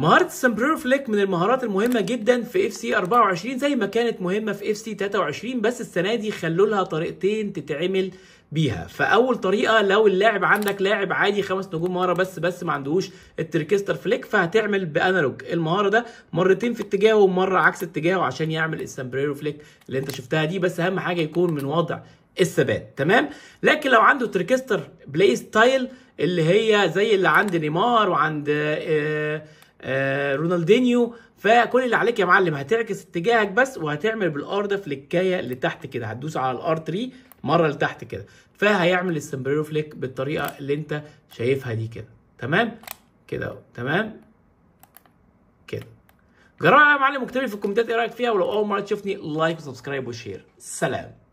مهارة السمبريرو فليك من المهارات المهمة جدا في اف سي 24 زي ما كانت مهمة في اف سي 23 بس السنة دي خلوا لها طريقتين تتعمل بيها فاول طريقه لو اللاعب عندك لاعب عادي خمس نجوم مهاره بس بس ما عندهوش التركستر فليك فهتعمل بانالوج المهاره ده مرتين في اتجاهه ومره عكس اتجاهه عشان يعمل السمبريرو فليك اللي انت شفتها دي بس اهم حاجه يكون من وضع الثبات تمام لكن لو عنده تركستر بلاي ستايل اللي هي زي اللي عند نيمار وعند آه آه، رونالدينيو فكل اللي عليك يا معلم هتعكس اتجاهك بس وهتعمل بالار ده فليكايه لتحت كده هتدوس على الار 3 مره لتحت كده فهيعمل السمبريرو فليك بالطريقه اللي انت شايفها دي كده تمام كده تمام كده جربها يا معلم اكتب لي في الكومنتات ايه رايك فيها ولو اول مره تشوفني لايك وسبسكرايب وشير سلام